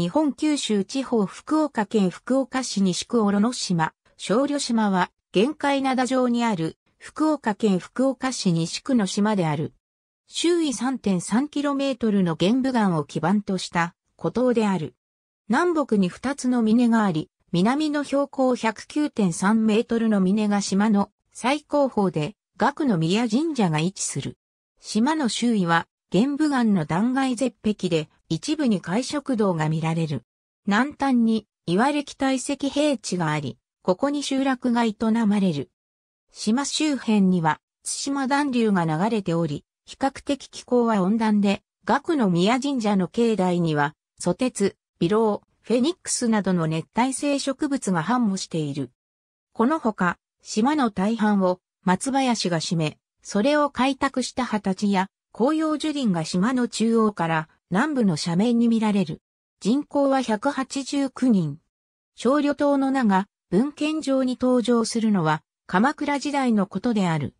日本九州地方福岡県福岡市西区小野島、小旅島は、玄界灘上にある、福岡県福岡市西区の島である。周囲 3.3km の玄武岩を基盤とした孤島である。南北に2つの峰があり、南の標高109.3メートルの峰が島の最高峰で、額の宮神社が位置する。島の周囲は、玄武岩の断崖絶壁で、一部に海食堂が見られる。南端に岩歴堆積平地があり、ここに集落が営まれる。島周辺には津島暖流が流れており、比較的気候は温暖で、学の宮神社の境内には、蘇鉄、ビロウ、フェニックスなどの熱帯性植物が繁茂している。このほか、島の大半を松林が占め、それを開拓した畑や紅葉樹林が島の中央から南部の斜面に見られる。人口は189人。少女島の名が文献上に登場するのは鎌倉時代のことである。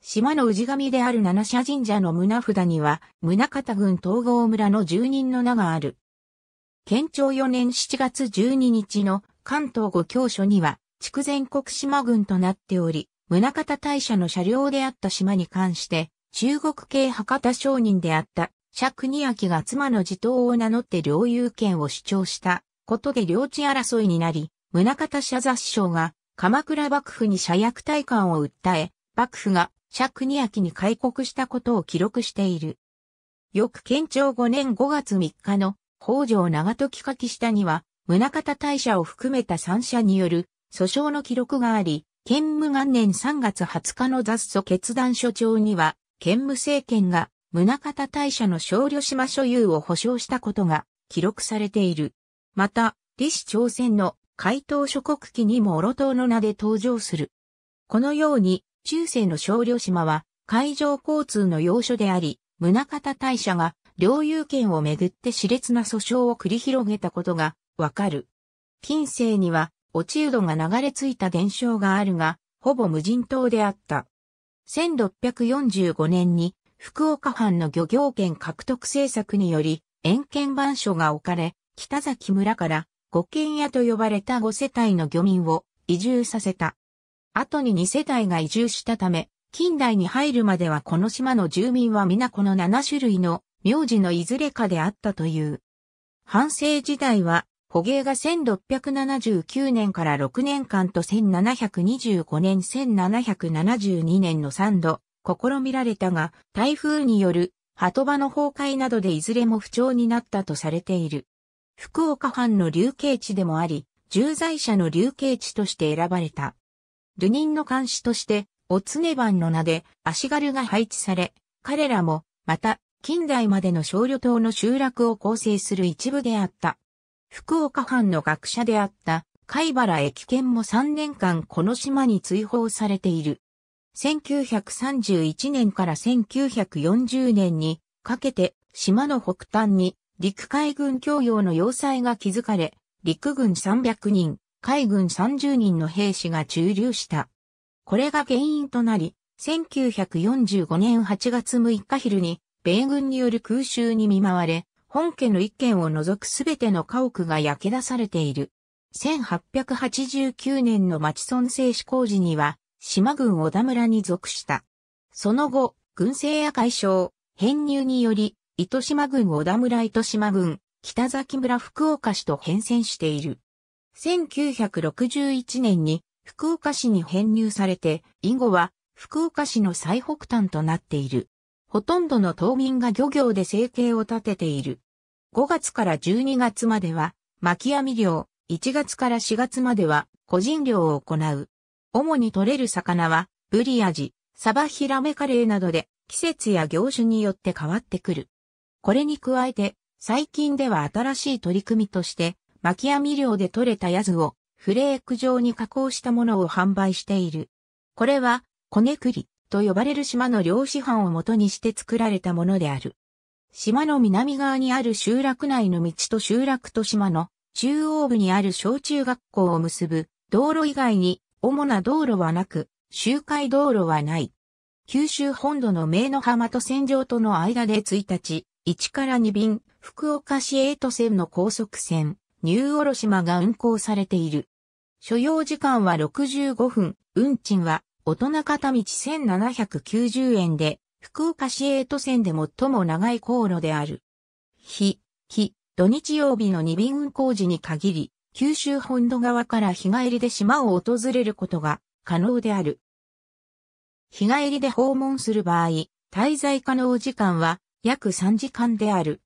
島の氏神である七社神社の胸札には、宗方郡東郷村の住人の名がある。県庁4年7月12日の関東五教書には、筑前国島郡となっており、宗方大社の車両であった島に関して、中国系博多商人であった釈二明が妻の自党を名乗って領有権を主張したことで領地争いになり、宗方社座師匠が鎌倉幕府に社役大官を訴え、幕府が釈二明に開国したことを記録している。翌県庁5年5月3日の北条長時書下には、宗方大社を含めた三社による訴訟の記録があり、県務元年3月20日の雑訴決断所長には、県務政権が宗方大社の小女島所有を保証したことが記録されている。また、李氏朝鮮の海東諸国記にもオ島の名で登場する。このように、中世の小女島は海上交通の要所であり、宗方大社が領有権をめぐって熾烈な訴訟を繰り広げたことがわかる。近世には、落ちうどが流れ着いた現象があるが、ほぼ無人島であった。1645年に福岡藩の漁業権獲得政策により、遠見番所が置かれ、北崎村から五軒屋と呼ばれた五世帯の漁民を移住させた。後に二世帯が移住したため、近代に入るまではこの島の住民は皆この7種類の名字のいずれかであったという。藩政時代は、捕鯨が1679年から6年間と1725年1772年の3度、試みられたが、台風による鳩場の崩壊などでいずれも不調になったとされている。福岡藩の流刑地でもあり、重罪者の流刑地として選ばれた。流人の監視として、おつね番の名で足軽が配置され、彼らも、また、近代までの少女島の集落を構成する一部であった。福岡藩の学者であった、貝原駅県も3年間この島に追放されている。1931年から1940年にかけて島の北端に陸海軍教用の要塞が築かれ、陸軍300人、海軍30人の兵士が駐留した。これが原因となり、1945年8月6日昼に、米軍による空襲に見舞われ、本家の一軒を除くすべての家屋が焼け出されている。1889年の町村製紙工事には、島郡小田村に属した。その後、軍政や解消、編入により、糸島郡小田村糸島郡、北崎村福岡市と変遷している。1961年に福岡市に編入されて、以後は福岡市の最北端となっている。ほとんどの島民が漁業で生計を立てている。5月から12月までは、巻網漁、1月から4月までは個人漁を行う。主に取れる魚は、ブリアジ、サバヒラメカレーなどで、季節や業種によって変わってくる。これに加えて、最近では新しい取り組みとして、巻き網漁で取れたヤズを、フレーク状に加工したものを販売している。これは、コネクリと呼ばれる島の漁師藩を元にして作られたものである。島の南側にある集落内の道と集落と島の中央部にある小中学校を結ぶ道路以外に主な道路はなく、周回道路はない。九州本土の名の浜と戦場との間で1日、1から2便、福岡市8都線の高速線、ニューオロシマが運行されている。所要時間は65分、運賃は大人片道1790円で、福岡市8都線で最も長い航路である。日、日、土日曜日の2便運行時に限り、九州本土側から日帰りで島を訪れることが可能である。日帰りで訪問する場合、滞在可能時間は約3時間である。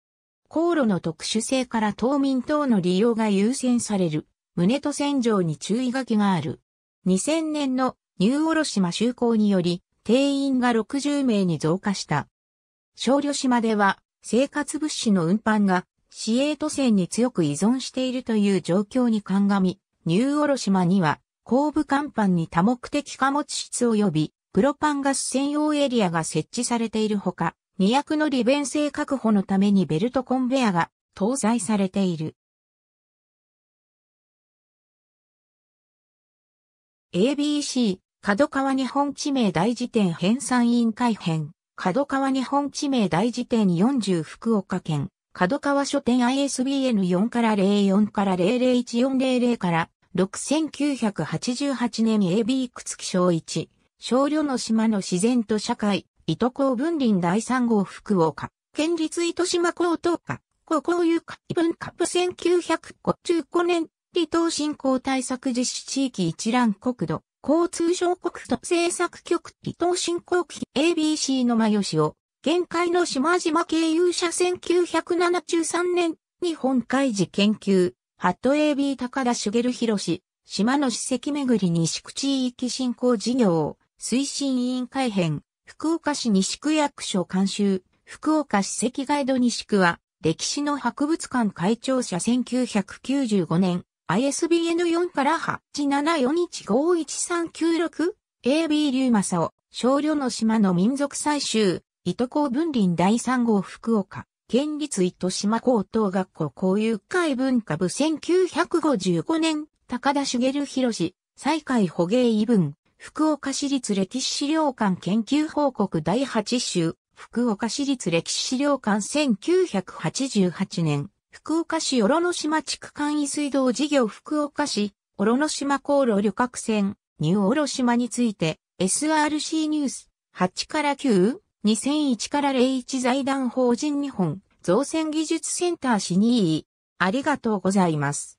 航路の特殊性から島民等の利用が優先される、宗と線上に注意書きがある。2000年のニューオロシマ就航により、定員が60名に増加した。小旅島では、生活物資の運搬が市営都線に強く依存しているという状況に鑑み、ニューオロ島には、後部甲板に多目的貨物室及び、プロパンガス専用エリアが設置されているほか、2役の利便性確保のためにベルトコンベアが搭載されている。ABC、角川日本地名大辞典編纂委員会編、角川日本地名大辞典40福岡県、角川書店 ISBN4 から04から001400から6988年 AB 靴木小1、少女の島の自然と社会、糸港分林第3号福岡、県立糸島高等科、高校有科、文化部1955年、離島振興対策実施地域一覧国土、交通省国土政策局離島振興機 ABC の真吉を、限界の島々経由者1973年日本海事研究、ハット AB 高田茂博島の史跡巡り西区地域振興事業、推進委員会編、福岡市西区役所監修、福岡史跡ガイド西区は、歴史の博物館会長者1995年、ISBN 4から874151396、AB 龍正を、少量の島の民族採集、糸港文林第3号福岡、県立糸島高等学校交友会文化部1955年、高田茂博再開捕鯨異文、福岡市立歴史資料館研究報告第8集、福岡市立歴史資料館1988年、福岡市小野島地区簡易水道事業福岡市、小野島航路旅客船、ニューオロ島について、SRC ニュース、8から9、2001から01財団法人日本造船技術センターにいい。ありがとうございます。